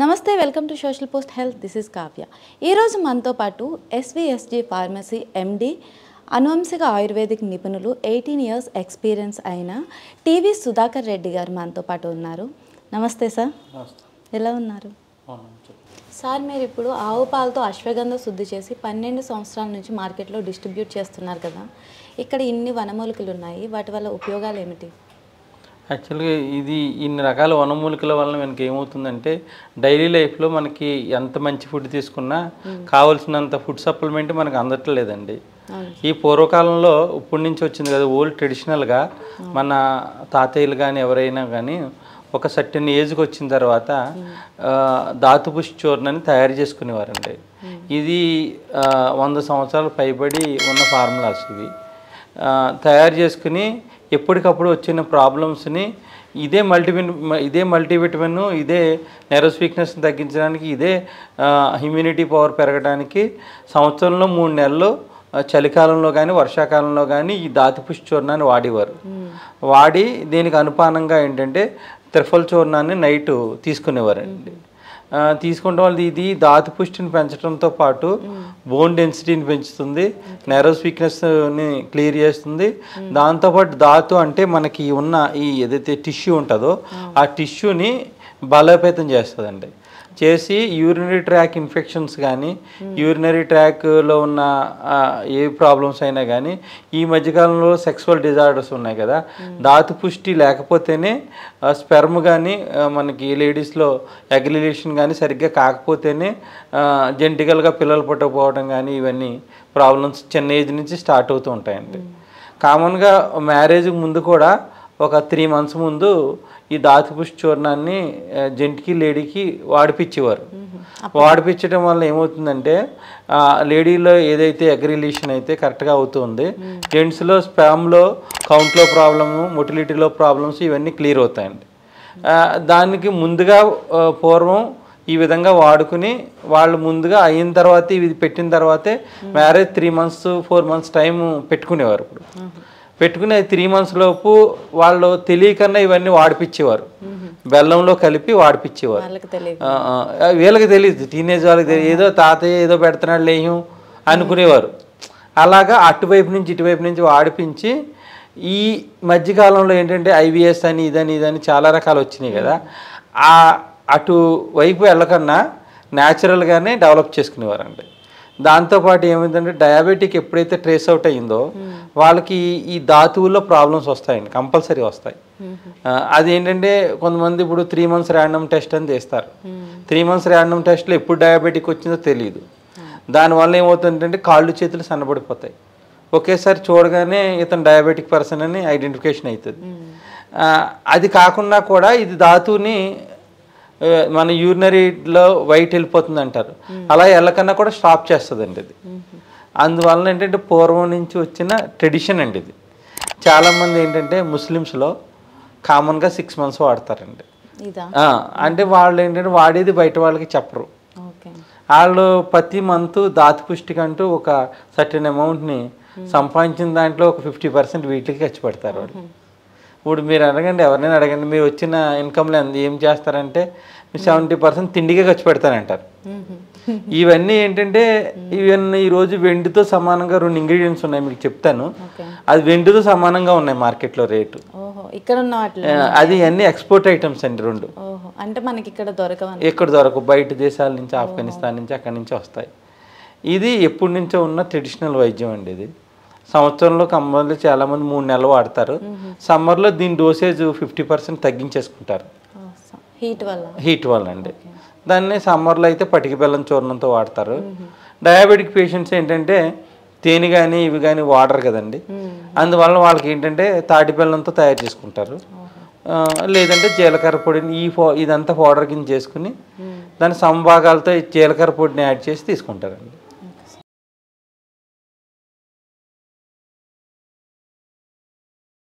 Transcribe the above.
నమస్తే welcome to social post health this is Kavya ఈరోజు మనతో పాటు ఎస్విఎస్జి ఫార్మసీ ఎండి అనువంశిక ఆయుర్వేదిక్ నిపుణులు ఎయిటీన్ ఇయర్స్ ఎక్స్పీరియన్స్ అయిన టీవీ సుధాకర్ రెడ్డి గారు మనతో పాటు ఉన్నారు నమస్తే సార్ ఎలా ఉన్నారు సార్ మీరు ఇప్పుడు ఆవు పాలతో అశ్వగంధ శుద్ధి చేసి పన్నెండు సంవత్సరాల నుంచి మార్కెట్లో డిస్ట్రిబ్యూట్ చేస్తున్నారు కదా ఇక్కడ ఇన్ని వనమూలికలు ఉన్నాయి వాటి వల్ల ఉపయోగాలు ఏమిటి యాక్చువల్గా ఇది ఇన్ని రకాల వనమూలికల వలన మనకి ఏమవుతుందంటే డైలీ లైఫ్లో మనకి ఎంత మంచి ఫుడ్ తీసుకున్నా కావాల్సినంత ఫుడ్ సప్లిమెంట్ మనకు అందట్లేదండి ఈ పూర్వకాలంలో ఇప్పటి నుంచి వచ్చింది కదా ఓల్డ్ ట్రెడిషనల్గా మన తాతయ్యలు కానీ ఎవరైనా కానీ ఒక సర్టెన్ ఏజ్కి వచ్చిన తర్వాత ధాతుపుష్ చూర్ణని తయారు చేసుకునేవారండి ఇది వంద సంవత్సరాలు పైబడి ఉన్న ఫార్ములాస్ ఇవి తయారు చేసుకుని ఎప్పటికప్పుడు వచ్చిన ప్రాబ్లమ్స్ని ఇదే మల్టీవిన్ ఇదే మల్టీవిటమిన్ ఇదే నెరస్ వీక్నెస్ని తగ్గించడానికి ఇదే ఇమ్యూనిటీ పవర్ పెరగడానికి సంవత్సరంలో మూడు నెలలు చలికాలంలో కానీ వర్షాకాలంలో కానీ ఈ దాతిపుష్టి చూర్ణాన్ని వాడేవారు hmm. వాడి దీనికి అనుపానంగా ఏంటంటే త్రిఫల్ చూర్ణాన్ని నైట్ తీసుకునేవారండి తీసుకుంటే వాళ్ళది ఇది దాతి పుష్టిని పెంచడంతో పాటు బోన్ డెన్సిటీని పెంచుతుంది నెరోస్ వీక్నెస్ని క్లియర్ చేస్తుంది దాంతోపాటు దాతు అంటే మనకి ఉన్న ఈ ఏదైతే టిష్యూ ఉంటుందో ఆ టిష్యూని బలోపేతం చేస్తుందండి చేసి యూరినరీ ట్రాక్ ఇన్ఫెక్షన్స్ కానీ యూరినరీ ట్రాక్లో ఉన్న ఏ ప్రాబ్లమ్స్ అయినా కానీ ఈ మధ్యకాలంలో సెక్సువల్ డిజార్డర్స్ ఉన్నాయి కదా hmm. దాతు పుష్టి లేకపోతేనే స్పెర్మ్ కానీ మనకి లేడీస్లో ఎగ్రిలేషన్ కానీ సరిగ్గా కాకపోతేనే జెంటికల్గా పిల్లలు పుట్టకపోవడం కానీ ఇవన్నీ ప్రాబ్లమ్స్ చిన్న ఏజ్ నుంచి స్టార్ట్ అవుతూ ఉంటాయండి కామన్గా hmm. మ్యారేజ్కి ముందు కూడా ఒక త్రీ మంత్స్ ముందు ఈ దాతిపుష్ చూర్ణాన్ని జెంట్కి లేడీకి వాడిపించేవారు వాడిపించడం వల్ల ఏమవుతుందంటే లేడీలో ఏదైతే అగ్రిలీషన్ అయితే కరెక్ట్గా అవుతుంది జెంట్స్లో స్పామ్లో కౌంట్లో ప్రాబ్లము మొటిలిటీలో ప్రాబ్లమ్స్ ఇవన్నీ క్లియర్ అవుతాయండి దానికి ముందుగా పూర్వం ఈ విధంగా వాడుకుని వాళ్ళు ముందుగా అయిన తర్వాత ఇది పెట్టిన తర్వాతే marriage three months four months time పెట్టుకునేవారు ఇప్పుడు పెట్టుకుని త్రీ మంత్స్ లోపు వాళ్ళు తెలియకన్నా ఇవన్నీ వాడిపించేవారు బెల్లంలో కలిపి వాడిపించేవారు వీళ్ళకి తెలియదు టీనేజ్ వాళ్ళకి తెలియదు ఏదో తాతయ్య ఏదో పెడుతున్నాడు లేయం అనుకునేవారు అలాగా అటువైపు నుంచి ఇటువైపు నుంచి వాడిపించి ఈ మధ్యకాలంలో ఏంటంటే ఐవిఎస్ అని ఇదని ఇదని చాలా రకాలు వచ్చినాయి కదా ఆ అటు వైపు వెళ్ళకన్నా న్యాచురల్గానే డెవలప్ చేసుకునేవారండి దాంతోపాటు ఏమైందంటే డయాబెటిక్ ఎప్పుడైతే ట్రేస్ అవుట్ అయ్యిందో వాళ్ళకి ఈ ధాతువుల్లో ప్రాబ్లమ్స్ వస్తాయండి కంపల్సరీ వస్తాయి అదేంటంటే కొంతమంది ఇప్పుడు త్రీ మంత్స్ ర్యాండమ్ టెస్ట్ అని తీస్తారు త్రీ మంత్స్ ర్యాండమ్ టెస్ట్లో ఎప్పుడు డయాబెటిక్ వచ్చిందో తెలియదు దానివల్ల ఏమవుతుందంటే కాళ్ళు చేతులు సన్నబడిపోతాయి ఒకేసారి చూడగానే ఇతను డయాబెటిక్ పర్సన్ అని ఐడెంటిఫికేషన్ అవుతుంది అది కాకుండా కూడా ఇది ధాతువుని మన యూరినరీలో వైట్ వెళ్ళిపోతుంది అంటారు అలా వెళ్ళకన్నా కూడా స్టాప్ చేస్తుంది అండి అది అందువలన ఏంటంటే పూర్వం నుంచి వచ్చిన ట్రెడిషన్ అండి ఇది చాలామంది ఏంటంటే ముస్లిమ్స్లో కామన్గా సిక్స్ మంత్స్ వాడతారండి అంటే వాళ్ళు ఏంటంటే వాడేది బయట వాళ్ళకి చెప్పరు వాళ్ళు ప్రతి మంత్ దాతి పుష్టికి అంటూ ఒక సర్టెన్ అమౌంట్ని సంపాదించిన దాంట్లో ఒక ఫిఫ్టీ పర్సెంట్ వీటికి ఖర్చు పెడతారు వాళ్ళు ఇప్పుడు మీరు అడగండి ఎవరినైనా అడగండి మీరు వచ్చిన ఇన్కమ్లో ఎంత ఏం చేస్తారంటే సెవెంటీ పర్సెంట్ తిండికే ఖర్చు పెడతానంటారు ఇవన్నీ ఏంటంటే ఈవెన్ ఈరోజు వెండితో సమానంగా రెండు ఇంగ్రీడియంట్స్ ఉన్నాయి మీకు చెప్తాను అది వెండితో సమానంగా ఉన్నాయి మార్కెట్లో రేటు ఇక్కడ అది అన్ని ఎక్స్పోర్ట్ ఐటమ్స్ అండి రెండు అంటే మనకి ఇక్కడ దొరకవు ఇక్కడ దొరకవు బయట దేశాల నుంచి ఆఫ్ఘనిస్తాన్ నుంచి అక్కడి నుంచి వస్తాయి ఇది ఎప్పటి నుంచో ఉన్న ట్రెడిషనల్ వైద్యం అండి ఇది సంవత్సరంలో కంపల్సరీ చాలామంది మూడు నెలలు వాడతారు సమ్మర్లో దీని డోసేజ్ ఫిఫ్టీ పర్సెంట్ తగ్గించేసుకుంటారు హీట్ వల్ల హీట్ వల్ల అండి దాన్ని సమ్మర్లో అయితే పటికి బెల్లం చూర్ణంతో వాడతారు డయాబెటిక్ పేషెంట్స్ ఏంటంటే తేనె కానీ ఇవి కానీ వాడరు కదండి అందువల్ల వాళ్ళకి ఏంటంటే తాటి బెల్లంతో తయారు చేసుకుంటారు లేదంటే జీలకర్ర పొడిని ఈ ఇదంతా పౌడర్ కింద చేసుకుని దాని సంభాగాలతో జీలకర్ర పొడిని యాడ్ చేసి తీసుకుంటారండి